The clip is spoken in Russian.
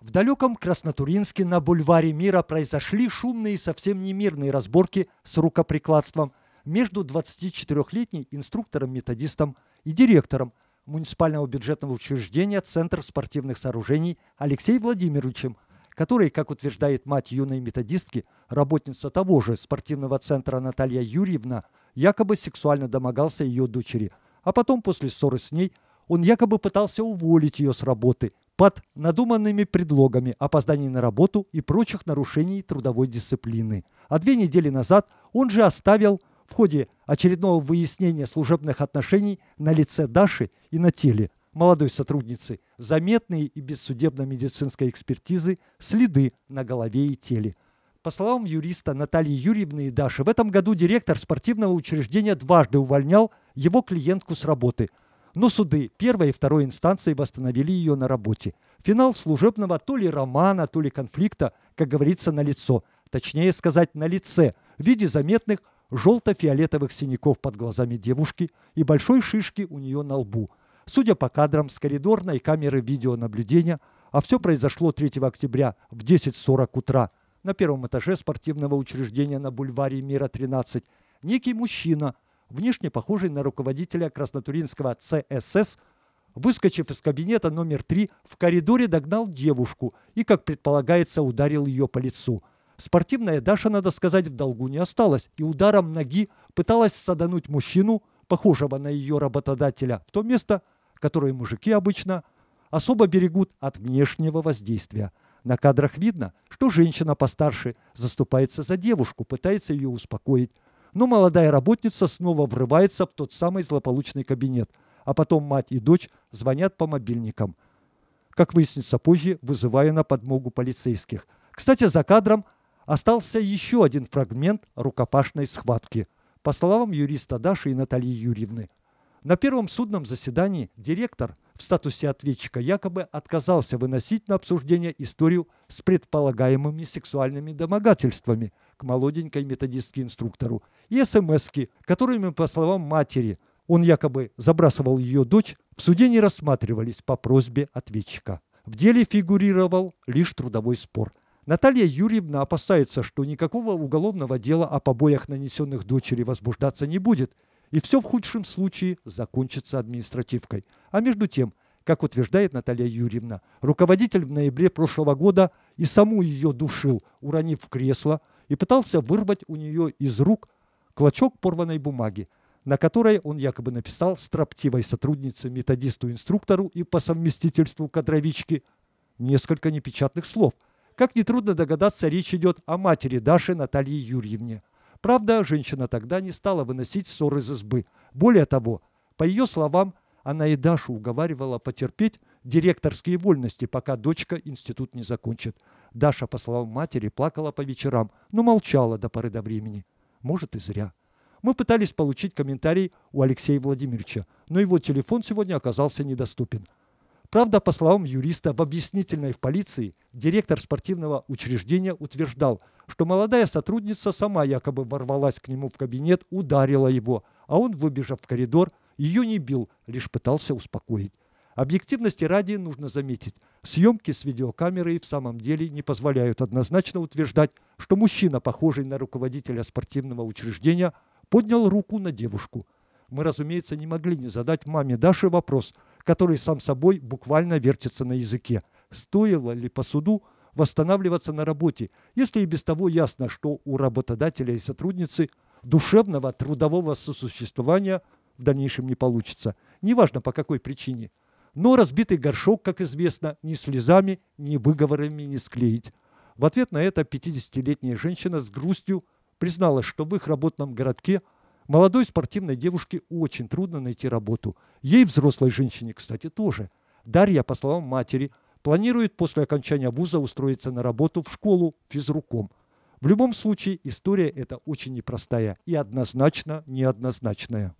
В далеком Краснотуринске на бульваре мира произошли шумные и совсем не мирные разборки с рукоприкладством между 24-летней инструктором-методистом и директором муниципального бюджетного учреждения Центр спортивных сооружений Алексеем Владимировичем, который, как утверждает мать юной методистки, работница того же спортивного центра Наталья Юрьевна, якобы сексуально домогался ее дочери, а потом после ссоры с ней он якобы пытался уволить ее с работы – под надуманными предлогами опозданий на работу и прочих нарушений трудовой дисциплины. А две недели назад он же оставил в ходе очередного выяснения служебных отношений на лице Даши и на теле молодой сотрудницы заметные и без судебно-медицинской экспертизы следы на голове и теле. По словам юриста Натальи Юрьевны и Даши, в этом году директор спортивного учреждения дважды увольнял его клиентку с работы, но суды первой и второй инстанции восстановили ее на работе. Финал служебного то ли романа, то ли конфликта, как говорится, на лицо, точнее сказать, на лице, в виде заметных желто-фиолетовых синяков под глазами девушки и большой шишки у нее на лбу. Судя по кадрам с коридорной камеры видеонаблюдения, а все произошло 3 октября в 10.40 утра на первом этаже спортивного учреждения на бульваре Мира 13, некий мужчина – внешне похожий на руководителя краснотуринского ЦСС, выскочив из кабинета номер три в коридоре догнал девушку и, как предполагается, ударил ее по лицу. Спортивная Даша, надо сказать, в долгу не осталась и ударом ноги пыталась садануть мужчину, похожего на ее работодателя, в то место, которое мужики обычно особо берегут от внешнего воздействия. На кадрах видно, что женщина постарше заступается за девушку, пытается ее успокоить. Но молодая работница снова врывается в тот самый злополучный кабинет, а потом мать и дочь звонят по мобильникам. Как выяснится позже, вызывая на подмогу полицейских. Кстати, за кадром остался еще один фрагмент рукопашной схватки. По словам юриста Даши и Натальи Юрьевны, на первом судном заседании директор в статусе ответчика якобы отказался выносить на обсуждение историю с предполагаемыми сексуальными домогательствами – к молоденькой методистке инструктору. И СМСки, которыми, по словам матери, он якобы забрасывал ее дочь, в суде не рассматривались по просьбе ответчика. В деле фигурировал лишь трудовой спор. Наталья Юрьевна опасается, что никакого уголовного дела о побоях, нанесенных дочери, возбуждаться не будет, и все в худшем случае закончится административкой. А между тем, как утверждает Наталья Юрьевна, руководитель в ноябре прошлого года и саму ее душил, уронив кресло, и пытался вырвать у нее из рук клочок порванной бумаги, на которой он якобы написал строптивой сотруднице, методисту-инструктору и по совместительству кадровичке несколько непечатных слов. Как нетрудно догадаться, речь идет о матери Даши Натальи Юрьевне. Правда, женщина тогда не стала выносить ссор из избы. Более того, по ее словам, она и Дашу уговаривала потерпеть директорские вольности, пока дочка институт не закончит. Даша, по словам матери, плакала по вечерам, но молчала до поры до времени. Может и зря. Мы пытались получить комментарий у Алексея Владимировича, но его телефон сегодня оказался недоступен. Правда, по словам юриста в объяснительной в полиции, директор спортивного учреждения утверждал, что молодая сотрудница сама якобы ворвалась к нему в кабинет, ударила его, а он, выбежав в коридор, ее не бил, лишь пытался успокоить. Объективности ради нужно заметить, Съемки с видеокамерой в самом деле не позволяют однозначно утверждать, что мужчина, похожий на руководителя спортивного учреждения, поднял руку на девушку. Мы, разумеется, не могли не задать маме Даше вопрос, который сам собой буквально вертится на языке. Стоило ли по суду восстанавливаться на работе, если и без того ясно, что у работодателя и сотрудницы душевного трудового сосуществования в дальнейшем не получится, неважно по какой причине – но разбитый горшок, как известно, ни слезами, ни выговорами не склеить. В ответ на это 50-летняя женщина с грустью призналась, что в их работном городке молодой спортивной девушке очень трудно найти работу. Ей, взрослой женщине, кстати, тоже. Дарья, по словам матери, планирует после окончания вуза устроиться на работу в школу физруком. В любом случае, история эта очень непростая и однозначно неоднозначная.